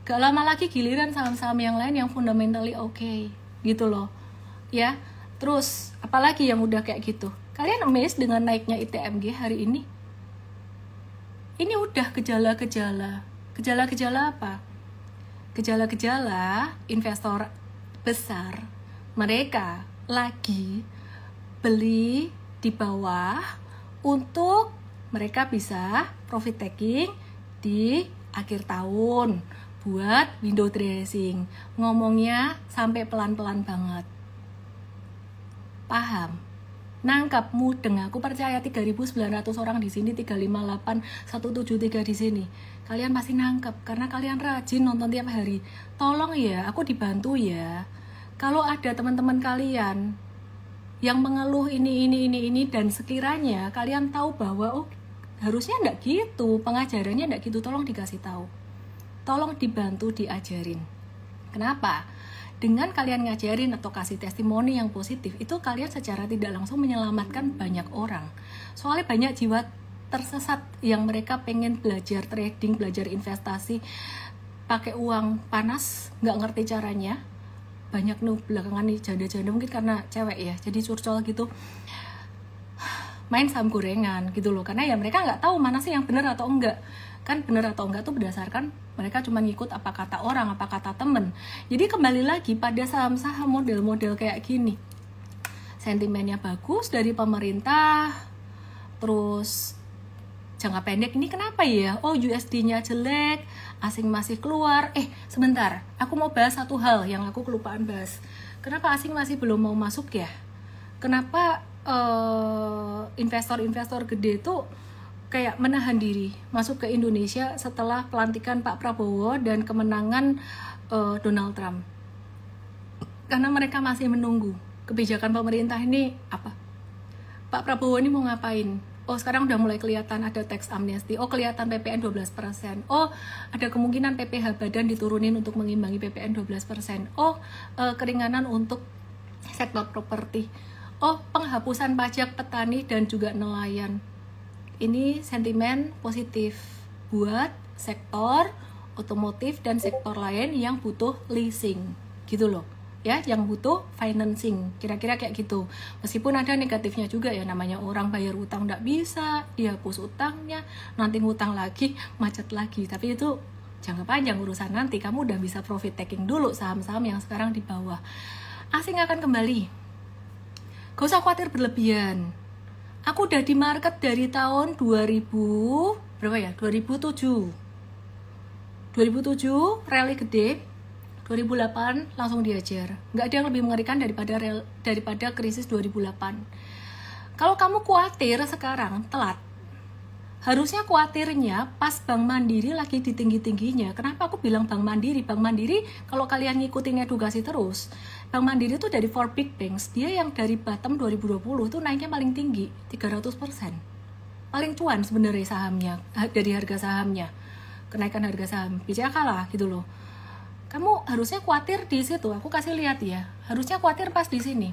gak lama lagi giliran saham-saham yang lain yang fundamentally oke okay, gitu loh ya terus apalagi yang udah kayak gitu kalian amazed dengan naiknya ITMG hari ini ini udah gejala-gejala gejala-gejala apa gejala-gejala investor besar mereka lagi beli di bawah untuk mereka bisa profit taking di akhir tahun buat window dressing. Ngomongnya sampai pelan-pelan banget. Paham? Nangkap mudeng, aku percaya 3.900 orang di sini, 358, 173 di sini. Kalian pasti nangkep, karena kalian rajin nonton tiap hari. Tolong ya, aku dibantu ya. Kalau ada teman-teman kalian yang mengeluh ini, ini, ini, ini, dan sekiranya kalian tahu bahwa, oh harusnya enggak gitu pengajarannya enggak gitu tolong dikasih tahu tolong dibantu diajarin kenapa dengan kalian ngajarin atau kasih testimoni yang positif itu kalian secara tidak langsung menyelamatkan banyak orang soalnya banyak jiwa tersesat yang mereka pengen belajar trading belajar investasi pakai uang panas nggak ngerti caranya banyak nu belakangan nih janda-janda mungkin karena cewek ya jadi curcol gitu main saham gorengan gitu loh karena ya mereka nggak tahu mana sih yang benar atau enggak kan benar atau enggak tuh berdasarkan mereka cuma ngikut apa kata orang apa kata temen jadi kembali lagi pada saham-saham model-model kayak gini sentimennya bagus dari pemerintah terus jangka pendek ini kenapa ya oh USD-nya jelek asing masih keluar eh sebentar aku mau bahas satu hal yang aku kelupaan bahas kenapa asing masih belum mau masuk ya kenapa Eh, investor-investor uh, gede itu kayak menahan diri masuk ke Indonesia setelah pelantikan Pak Prabowo dan kemenangan uh, Donald Trump karena mereka masih menunggu kebijakan pemerintah ini apa Pak Prabowo ini mau ngapain oh sekarang udah mulai kelihatan ada tax amnesty oh kelihatan PPN 12% oh ada kemungkinan PPH badan diturunin untuk mengimbangi PPN 12% oh uh, keringanan untuk sektor properti oh penghapusan pajak petani dan juga nelayan. Ini sentimen positif buat sektor otomotif dan sektor lain yang butuh leasing gitu loh ya yang butuh financing kira-kira kayak gitu meskipun ada negatifnya juga ya namanya orang bayar utang nggak bisa dihapus utangnya nanti ngutang lagi macet lagi tapi itu jangka panjang urusan nanti kamu udah bisa profit taking dulu saham-saham yang sekarang di bawah asing akan kembali gak usah khawatir berlebihan aku udah di market dari tahun 2000 berapa ya 2007 2007 rally gede 2008 langsung diajar Gak ada yang lebih mengerikan daripada rel, daripada krisis 2008 kalau kamu khawatir sekarang telat harusnya khawatirnya pas Bank Mandiri lagi di tinggi-tingginya. Kenapa aku bilang Bank Mandiri? Bank Mandiri kalau kalian ngikutin edukasi terus, Bank Mandiri itu dari four big banks, dia yang dari bottom 2020 itu naiknya paling tinggi, 300 persen. Paling cuan sebenarnya sahamnya, dari harga sahamnya, kenaikan harga saham. bisa kalah gitu loh. Kamu harusnya khawatir di situ, aku kasih lihat ya. Harusnya khawatir pas di sini.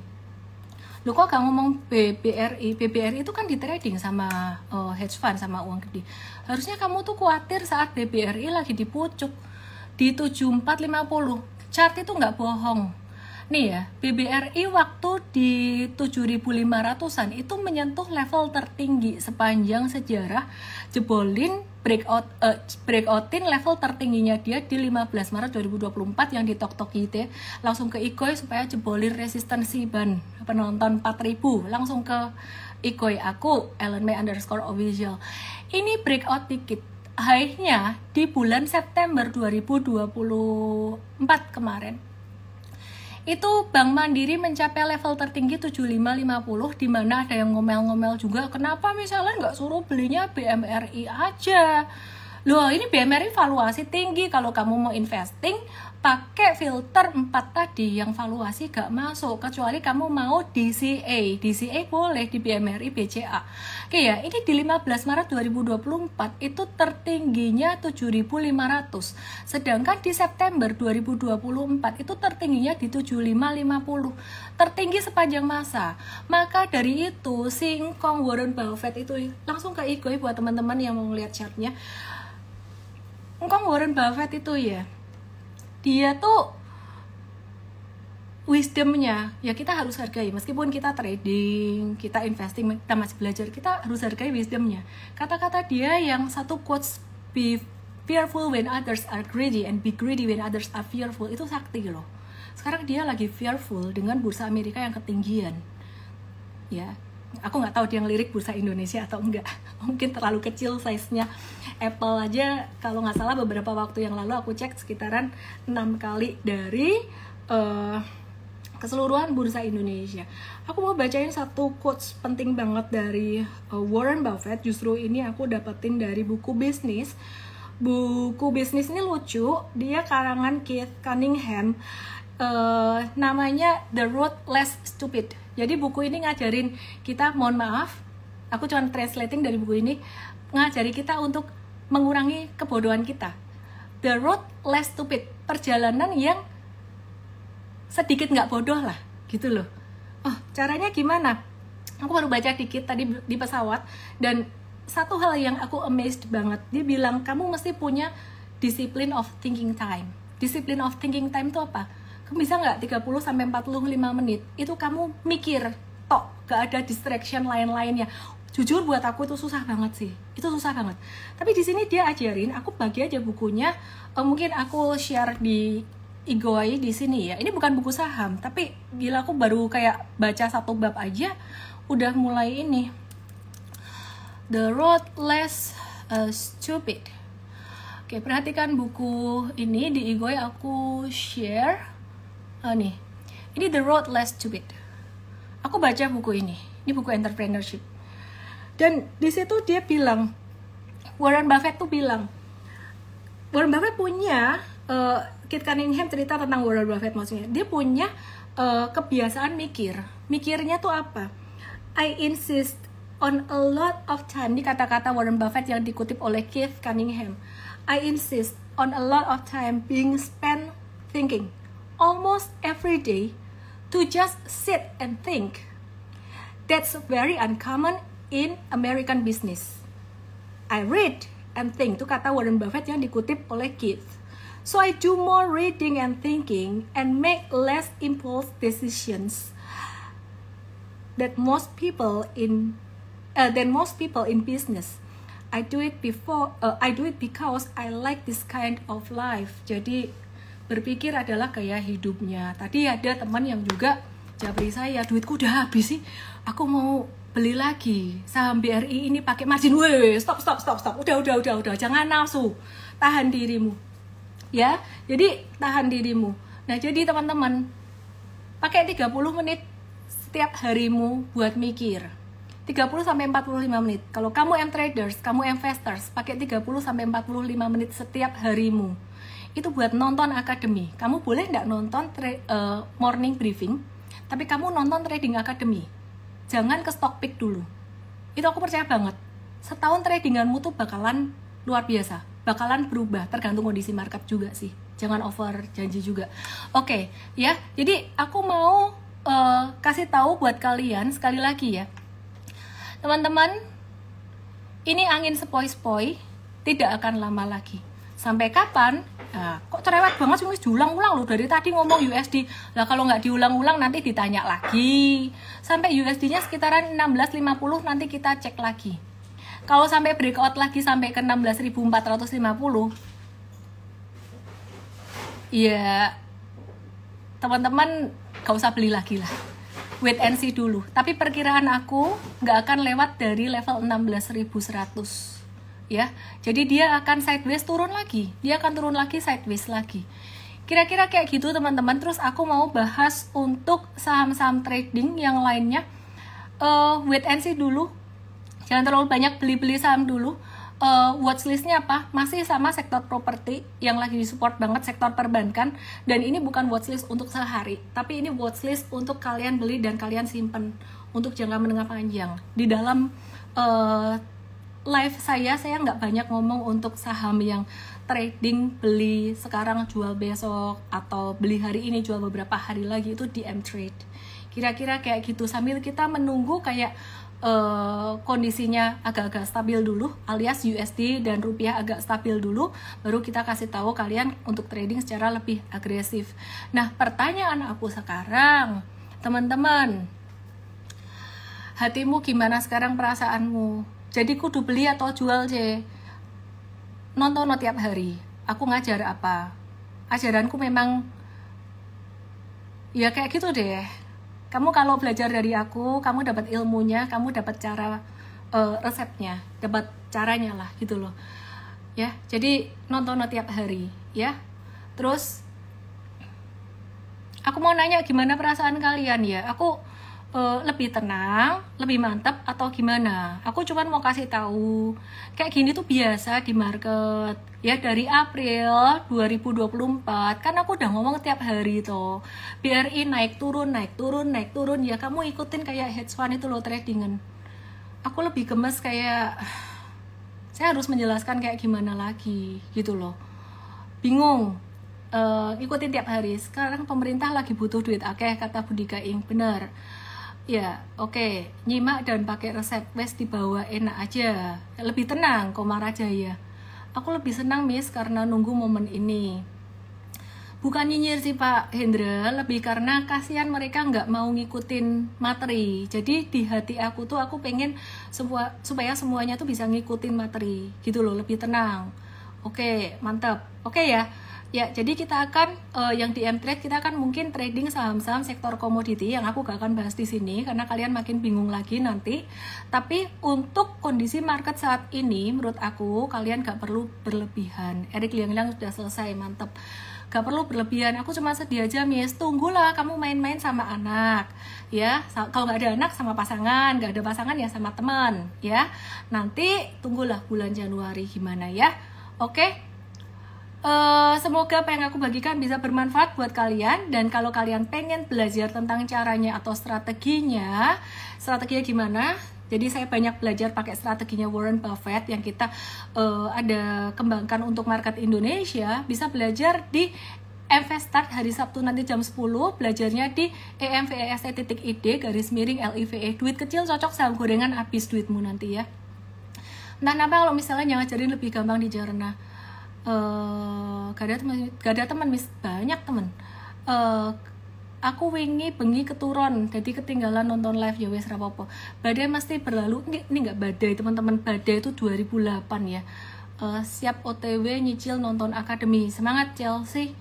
Loh kok gak ngomong BBRI? BBRI itu kan di trading sama uh, hedge fund, sama uang gede. Harusnya kamu tuh khawatir saat BBRI lagi di pucuk di 7450. Chart itu nggak bohong Nih ya, BBRI waktu di 7.500-an itu menyentuh level tertinggi sepanjang sejarah jebolin breakout uh, breakoutin level tertingginya dia di 15 Maret 2024 yang di Tok Tok gitu ya. Langsung ke Ikoi supaya jebolin resistensi ban penonton 4000 langsung ke Ikoi aku Ellen May underscore official. Ini breakout dikit high-nya di bulan September 2024 kemarin itu Bank Mandiri mencapai level tertinggi 7550 di mana ada yang ngomel-ngomel juga kenapa misalnya nggak suruh belinya BMRI aja loh ini BMRI valuasi tinggi kalau kamu mau investing pakai filter 4 tadi yang valuasi gak masuk kecuali kamu mau DCA DCA boleh di BMRI BCA oke ya ini di 15 Maret 2024 itu tertingginya 7500 sedangkan di September 2024 itu tertingginya di 7550 tertinggi sepanjang masa maka dari itu singkong Warren Buffett itu langsung ke Igoi buat teman-teman yang mau lihat chartnya Engkong Warren Buffett itu ya dia tuh wisdomnya ya kita harus hargai meskipun kita trading kita investing kita masih belajar kita harus hargai wisdomnya kata-kata dia yang satu quotes be fearful when others are greedy and be greedy when others are fearful itu sakti loh sekarang dia lagi fearful dengan bursa Amerika yang ketinggian ya aku nggak tahu dia ngelirik bursa Indonesia atau enggak <laughs> mungkin terlalu kecil size-nya Apple aja kalau nggak salah beberapa waktu yang lalu aku cek sekitaran 6 kali dari uh, keseluruhan bursa Indonesia aku mau bacain satu quotes penting banget dari uh, Warren Buffett justru ini aku dapetin dari buku bisnis buku bisnis ini lucu dia karangan Keith Cunningham uh, namanya The Road Less Stupid jadi buku ini ngajarin kita, mohon maaf, aku cuma translating dari buku ini, ngajari kita untuk mengurangi kebodohan kita. The road less stupid, perjalanan yang sedikit nggak bodoh lah, gitu loh. Oh, caranya gimana? Aku baru baca dikit tadi di pesawat dan satu hal yang aku amazed banget, dia bilang kamu mesti punya discipline of thinking time. Discipline of thinking time itu apa? bisa nggak 30 sampai 45 menit itu kamu mikir tok gak ada distraction lain-lainnya jujur buat aku itu susah banget sih itu susah banget tapi di sini dia ajarin aku bagi aja bukunya eh, mungkin aku share di Igoi di sini ya ini bukan buku saham tapi gila aku baru kayak baca satu bab aja udah mulai ini The Road Less uh, Stupid Oke perhatikan buku ini di Igoi aku share Oh, nih ini The Road Less Stupid aku baca buku ini ini buku entrepreneurship dan di situ dia bilang Warren Buffett tuh bilang Warren Buffett punya uh, Kit Cunningham cerita tentang Warren Buffett maksudnya dia punya uh, kebiasaan mikir mikirnya tuh apa I insist on a lot of time di kata-kata Warren Buffett yang dikutip oleh Keith Cunningham I insist on a lot of time being spent thinking almost every day to just sit and think. That's very uncommon in American business. I read and think itu kata Warren Buffett yang dikutip oleh Keith. So I do more reading and thinking and make less impulse decisions that most people in uh, than most people in business. I do it before uh, I do it because I like this kind of life. Jadi berpikir adalah gaya hidupnya tadi ada teman yang juga jabri saya duitku udah habis sih aku mau beli lagi saham BRI ini pakai margin Woi, stop stop stop stop udah udah udah udah jangan nafsu tahan dirimu ya jadi tahan dirimu nah jadi teman-teman pakai 30 menit setiap harimu buat mikir 30 sampai 45 menit. Kalau kamu M traders, kamu investors, pakai 30 sampai 45 menit setiap harimu itu buat nonton akademi. Kamu boleh nggak nonton uh, morning briefing, tapi kamu nonton trading akademi. Jangan ke stock pick dulu. Itu aku percaya banget. Setahun tradinganmu tuh bakalan luar biasa, bakalan berubah tergantung kondisi market juga sih. Jangan over janji juga. Oke, okay, ya. Jadi aku mau uh, kasih tahu buat kalian sekali lagi ya. Teman-teman, ini angin sepoi-sepoi tidak akan lama lagi. Sampai kapan Nah, kok cerewet banget sih diulang-ulang loh dari tadi ngomong USD. Lah kalau nggak diulang-ulang nanti ditanya lagi. Sampai USD-nya sekitaran 16.50 nanti kita cek lagi. Kalau sampai breakout lagi sampai ke 16.450 Iya. teman-teman gak usah beli lagi lah wait and see dulu tapi perkiraan aku nggak akan lewat dari level 16.100 ya. Jadi dia akan sideways turun lagi, dia akan turun lagi sideways lagi. Kira-kira kayak gitu teman-teman. Terus aku mau bahas untuk saham-saham trading yang lainnya. Uh, wait and see dulu. Jangan terlalu banyak beli-beli saham dulu. Uh, eh, watchlistnya apa? Masih sama sektor properti yang lagi disupport banget sektor perbankan. Dan ini bukan watchlist untuk sehari, tapi ini watchlist untuk kalian beli dan kalian simpen untuk jangka menengah panjang di dalam uh, live saya saya nggak banyak ngomong untuk saham yang trading beli sekarang jual besok atau beli hari ini jual beberapa hari lagi itu di DM trade kira-kira kayak gitu sambil kita menunggu kayak uh, kondisinya agak-agak stabil dulu alias USD dan rupiah agak stabil dulu baru kita kasih tahu kalian untuk trading secara lebih agresif nah pertanyaan aku sekarang teman-teman hatimu gimana sekarang perasaanmu jadi kudu beli atau jual c nonton tiap hari aku ngajar apa ajaranku memang ya kayak gitu deh kamu kalau belajar dari aku kamu dapat ilmunya kamu dapat cara uh, resepnya dapat caranya lah gitu loh ya jadi nonton tiap hari ya terus aku mau nanya gimana perasaan kalian ya aku uh, lebih tenang, lebih mantap atau gimana. Aku cuman mau kasih tahu kayak gini tuh biasa di market ya dari April 2024 kan aku udah ngomong tiap hari tuh BRI naik turun naik turun naik turun ya kamu ikutin kayak hedge fund itu loh tradingan aku lebih gemes kayak <sighs> saya harus menjelaskan kayak gimana lagi gitu loh bingung uh, ikutin tiap hari sekarang pemerintah lagi butuh duit akeh kata Budika Gaing benar Ya, oke. Okay. Nyimak dan pakai resep wes dibawa enak aja. Lebih tenang, aja ya. Aku lebih senang, Miss, karena nunggu momen ini. Bukan nyinyir sih, Pak Hendra. Lebih karena kasihan mereka nggak mau ngikutin materi. Jadi di hati aku tuh aku pengen semua, supaya semuanya tuh bisa ngikutin materi. Gitu loh, lebih tenang. Oke, okay, mantap. Oke okay, ya. Ya, jadi kita akan uh, yang di M-Trade kita akan mungkin trading saham-saham sektor komoditi yang aku gak akan bahas di sini karena kalian makin bingung lagi nanti. Tapi untuk kondisi market saat ini menurut aku kalian gak perlu berlebihan. Erik Liang-Liang sudah selesai, mantep. Gak perlu berlebihan, aku cuma sedih aja mies tunggulah kamu main-main sama anak ya Kalau gak ada anak sama pasangan, gak ada pasangan ya sama teman ya Nanti tunggulah bulan Januari gimana ya Oke, Eh, semoga apa yang aku bagikan bisa bermanfaat buat kalian dan kalau kalian pengen belajar tentang caranya atau strateginya, strateginya gimana? Jadi saya banyak belajar pakai strateginya Warren Buffett yang kita uh, ada kembangkan untuk market Indonesia, bisa belajar di MV Start hari Sabtu nanti jam 10 belajarnya di emvese.id garis miring LIVE duit kecil cocok saham gorengan habis duitmu nanti ya nah kenapa kalau misalnya yang ngajarin lebih gampang di Jarna uh, gak ada teman gak ada teman mis banyak teman. uh, eh, aku wingi bengi keturun jadi ketinggalan nonton live ya wes rapopo badai mesti berlalu ini, ini gak badai teman-teman badai itu 2008 ya uh, siap otw nyicil nonton akademi semangat Chelsea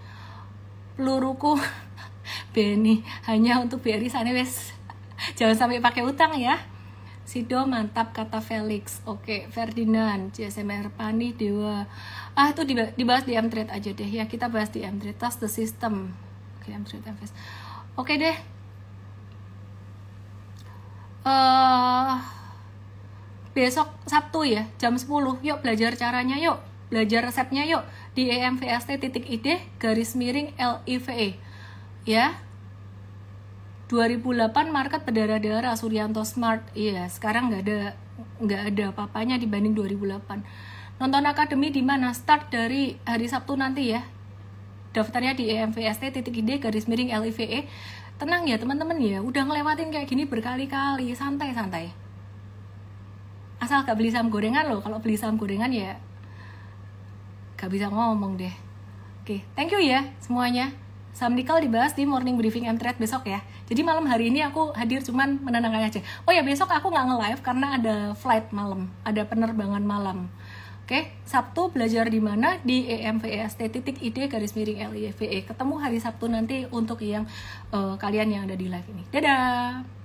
peluruku <laughs> Benny hanya untuk biar sana wes jangan sampai pakai utang ya Sido mantap kata Felix. Oke, Ferdinand, JSMR Pani Dewa. Ah, itu dibahas di Mtrade aja deh. Ya, kita bahas di Mtrade Trust the system. Oke, Mtrade invest. Oke deh. Uh, besok Sabtu ya, jam 10. Yuk belajar caranya yuk. Belajar resepnya yuk di emvst.id garis miring LIVE. Ya, 2008 market berdarah-darah Suryanto Smart iya sekarang nggak ada nggak ada papanya dibanding 2008 nonton akademi di mana start dari hari Sabtu nanti ya daftarnya di emvst titik ide garis miring live tenang ya teman-teman ya udah ngelewatin kayak gini berkali-kali santai-santai asal gak beli saham gorengan loh kalau beli saham gorengan ya gak bisa ngomong deh oke thank you ya semuanya Samdikal dibahas di morning briefing m besok ya. Jadi malam hari ini aku hadir cuman menenangkan aja. Oh ya besok aku nggak nge-live karena ada flight malam, ada penerbangan malam. Oke, Sabtu belajar di mana? Di emvest titik id garis miring LIVE. Ketemu hari Sabtu nanti untuk yang uh, kalian yang ada di live ini. Dadah.